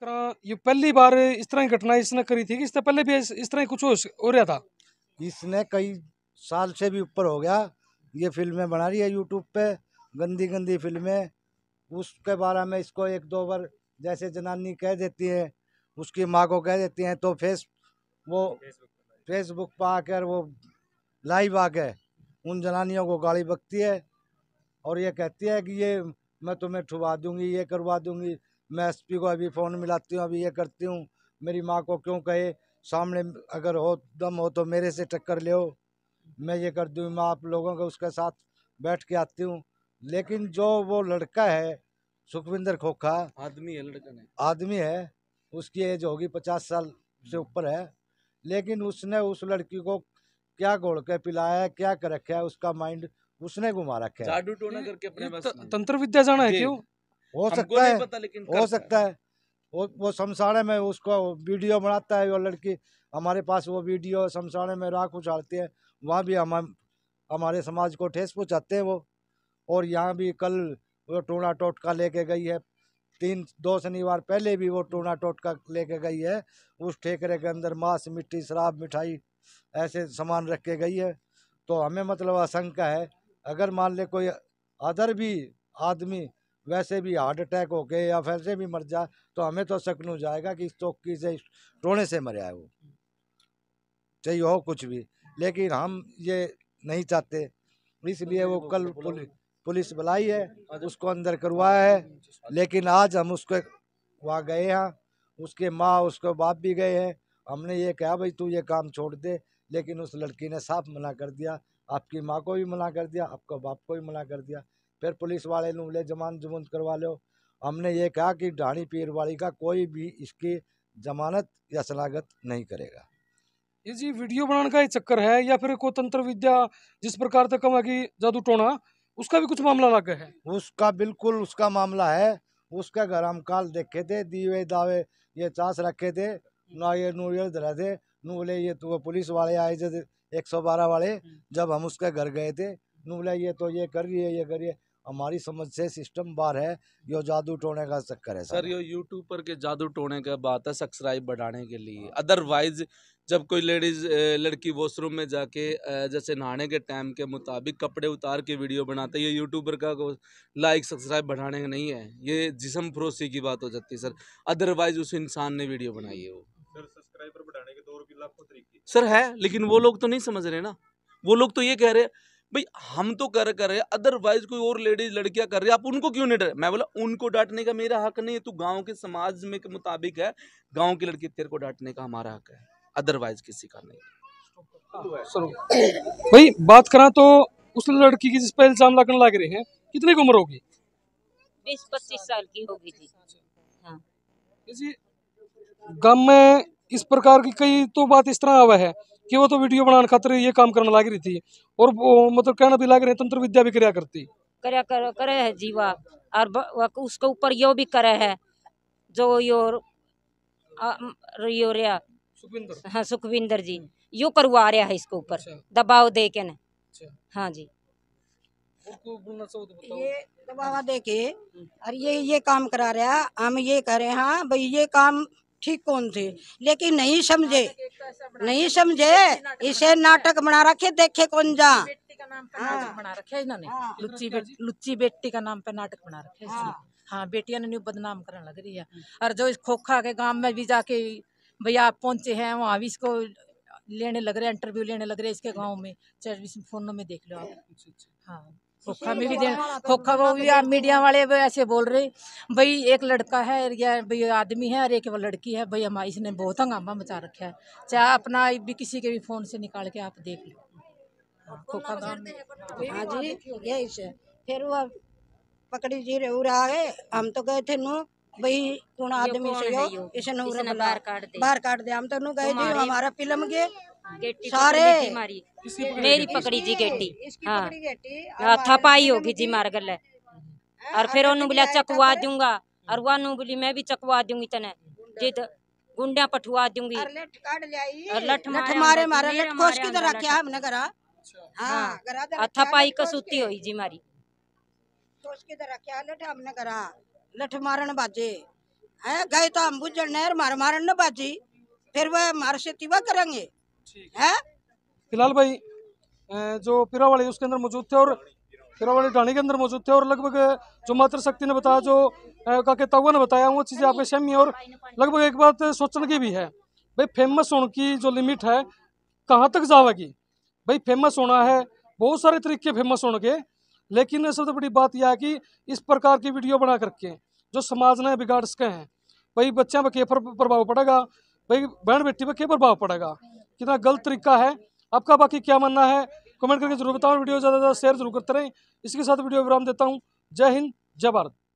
तरह ये पहली बार इस तरह की घटना इसने करी थी कि इससे पहले भी इस, तरह कुछ हो रहा था इसने कई साल से भी ऊपर हो गया ये फिल्में बना रही है यूट्यूब पे गंदी गंदी फिल्में उसके बारे में इसको एक दो बार जैसे जनानी कह देती है उसकी माँ को कह देती हैं तो फेस वो फेसबुक पर आकर वो लाइव गए उन जनानियों को गाली बकती है और ये कहती है कि ये मैं तुम्हें ठुबा दूंगी ये करवा दूंगी मैं एस को अभी फ़ोन मिलाती हूँ अभी ये करती हूँ मेरी माँ को क्यों कहे सामने अगर हो दम हो तो मेरे से टक्कर ले मैं ये कर दूँ मैं आप लोगों के उसके साथ बैठ के आती हूँ लेकिन जो वो लड़का है सुखविंदर खोखा आदमी है लड़का नहीं आदमी है उसकी एज होगी पचास साल से हम्म। ऊपर है लेकिन उसने उस लड़की को क्या घोड़ के पिलाया क्या कर रखा है उसका माइंड उसने घुमा रखा है करके अपने तंत्र विद्या जाना है क्यों हो सकता है लेकिन हो सकता है वो वो शमशाने में उसको वीडियो बनाता है वो लड़की हमारे पास वो वीडियो शमशाने में राख उछालती है वहाँ भी हम हमारे समाज को ठेस पहुँचाते हैं वो और यहाँ भी कल वो टोना टोटका लेके गई है तीन दो शनिवार पहले भी वो टोना टोटका लेके गई है उस ठेकरे के अंदर मांस मिट्टी शराब मिठाई ऐसे सामान रख के गई है तो हमें मतलब आशंका है अगर मान ले कोई अदर भी आदमी वैसे भी हार्ट अटैक हो के या वैसे भी मर जाए तो हमें तो नहीं जाएगा कि इस चौकी तो, से टोड़े से मर है वो चाहिए हो कुछ भी लेकिन हम ये नहीं चाहते इसलिए वो कल पुलिस पुलिस बुलाई है उसको अंदर करवाया है लेकिन आज हम उसको वहाँ गए हैं उसके माँ उसके बाप भी गए हैं हमने ये कहा भाई तू ये काम छोड़ दे लेकिन उस लड़की ने साफ मना कर दिया आपकी माँ को भी मना कर दिया आपका बाप को भी मना कर दिया फिर पुलिस वाले ने बोले जमानत जमुंद करवा लो हमने ये कहा कि ढाणी पीर वाली का कोई भी इसकी जमानत या शनागत नहीं करेगा ये जी वीडियो बनाने का ही चक्कर है या फिर कोई तंत्र विद्या जिस प्रकार तक कम कि जादू टोना उसका भी कुछ मामला लग है उसका बिल्कुल उसका मामला है उसका घर हम काल देखे थे दीवे दावे ये चास रखे थे ना ये नू ये धरा थे नू बोले ये तो पुलिस वाले आए थे एक सौ बारह वाले जब हम उसके घर गए थे नू बोले ये तो ये कर रही है ये करिए हमारी समझ से सिस्टम बार है यो जादू टोने का चक्कर है सर यो यूट्यूब पर के जादू टोने का बात है सब्सक्राइब बढ़ाने के लिए अदरवाइज जब कोई लेडीज लड़की वॉशरूम में जाके जैसे नहाने के टाइम के मुताबिक कपड़े उतार के वीडियो बनाते ये यूट्यूबर का लाइक सब्सक्राइब बढ़ाने का नहीं है ये जिसम फ्रोसी की बात हो जाती है सर अदरवाइज उस इंसान ने वीडियो बनाई है वो सब्सक्राइबर बढ़ाने के दो रुपये लाखों तरीके सर है लेकिन वो लोग तो नहीं समझ रहे ना वो लोग तो ये कह रहे हैं भाई हम तो कर कर रहे अदरवाइज कोई और लेडीज लड़कियां कर रही है आप उनको क्यों नहीं डर मैं बोला उनको डांटने का मेरा हक नहीं है तू गांव के समाज में के मुताबिक है गांव की लड़की तेरे को डांटने का हमारा हक है अदरवाइज किसी का नहीं भाई बात करा तो उस लड़की की जिस पर इल्जाम लगने लग रहे हैं कितने की उम्र होगी बीस पच्चीस साल की होगी जी हाँ। गाँव में इस प्रकार की कई तो बात इस तरह आवा है कि वो तो वीडियो बनाने खातर ये काम करने लाग रही थी और वो मतलब कहना भी लाग रहे तंत्र विद्या भी क्रिया करती क्रिया कर, करे है जीवा और उसके ऊपर यो भी करे है जो योर यो रिया हाँ सुखविंदर जी यो करवा रहा है इसके ऊपर अच्छा। दबाव दे के ना अच्छा। हाँ जी तो ये दबाव दे के और ये ये काम करा रहा हम ये कह रहे हैं हाँ, भाई ये काम ठीक कौन थे लेकिन नहीं समझे तो नहीं समझे इसे नाटक बना रखे देखे कौन जा लुच्ची बेटी हाँ। हाँ। का नाम पे नाटक बना रखे हाँ, हाँ बेटिया ने बदनाम करने लग रही है और जो इस खोखा के गांव में भी जाके भैया आप पहुंचे हैं वहाँ भी इसको लेने लग रहे हैं इंटरव्यू लेने लग रहे हैं इसके गांव में चर्च फोनों में देख लो आप अच्छा, अच्छा। हाँ खोखा में भी तो दे तो खोखा को भी आप तो मीडिया वाले ऐसे बोल रहे भाई एक लड़का है या भाई आदमी है और एक लड़की है भाई हमारी इसने बहुत हंगामा मचा रखा है चाहे अपना भी किसी के भी फ़ोन से निकाल के आप देख लो हाँ, खोखा का हाँ जी यही से फिर वो पकड़ी जी रहे आ गए हम तो गए थे नू भाई कौन आदमी से हो इसे नूर बाहर काट दे हम तो नू गए जी हमारा फिल्म गए सारे मेरी पकड़ी जी हाँ। गेटी हाँ थपाई होगी जी मार गल हम्म। और फिर ओनू तो बोलिया चकवा दूंगा और वह बोली मैं भी चकवा दूंगी तने जिद गुंडिया पठवा दूंगी लठ मारे मारे करा अच्छा। हाँ, हाँ। तो थपाई कसूती हुई जी मारी तरह क्या लठ हमने करा लठ मारन बाजे है गए तो हम बुझ मार मारन न बाजी फिर वह मार से तिवा करेंगे है फिलहाल भाई जो पिरावाड़ी उसके अंदर मौजूद थे और पिरावाड़ी ढाणी के अंदर मौजूद थे और लगभग जो मात्र शक्ति ने बताया जो का कहता हुआ ने बताया वो चीज़ें आपके सहमी और लगभग एक बात सोचने की भी है भाई फेमस होने की जो लिमिट है कहाँ तक जावेगी भाई फेमस होना है बहुत सारे तरीके फेमस होने के लेकिन सबसे बड़ी बात यह है कि इस प्रकार की वीडियो बना करके जो समाज ने बिगाड़ सके हैं भाई बच्चों पर क्या प्रभाव पड़ेगा भाई बहन बेटी पर क्या प्रभाव पड़ेगा कितना गलत तरीका है आपका बाकी क्या मानना है कमेंट करके जरूर बताओ वीडियो ज़्यादा से ज़्यादा शेयर जरूर करते रहें इसके साथ वीडियो विराम देता हूँ जय हिंद जय भारत